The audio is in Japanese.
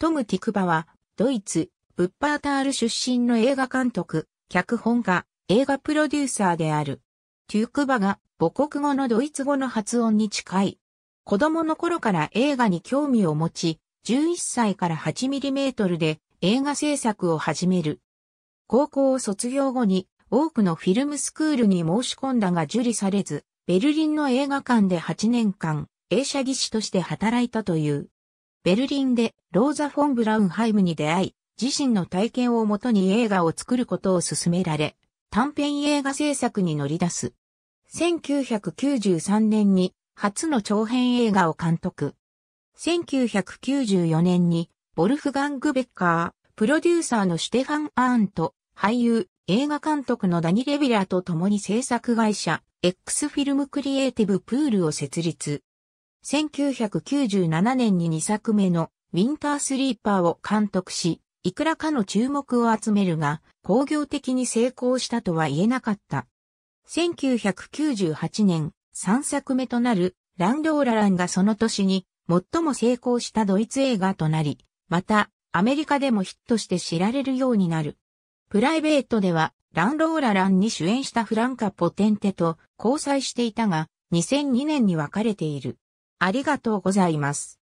トム・ティクバは、ドイツ、ブッパータール出身の映画監督、脚本家、映画プロデューサーである。テュークバが母国語のドイツ語の発音に近い。子供の頃から映画に興味を持ち、11歳から 8mm で映画制作を始める。高校を卒業後に多くのフィルムスクールに申し込んだが受理されず、ベルリンの映画館で8年間、映写技師として働いたという。ベルリンでローザ・フォン・ブラウンハイムに出会い、自身の体験をもとに映画を作ることを勧められ、短編映画制作に乗り出す。1993年に初の長編映画を監督。1994年に、ボルフガング・ベッカー、プロデューサーのシュテファン・アーンと、俳優、映画監督のダニ・レビラーと共に制作会社、X フィルムクリエイティブプールを設立。1997年に2作目のウィンタースリーパーを監督し、いくらかの注目を集めるが、工業的に成功したとは言えなかった。1998年、3作目となるランドーラランがその年に最も成功したドイツ映画となり、また、アメリカでもヒットして知られるようになる。プライベートでは、ランローラランに主演したフランカ・ポテンテと交際していたが、2002年に別れている。ありがとうございます。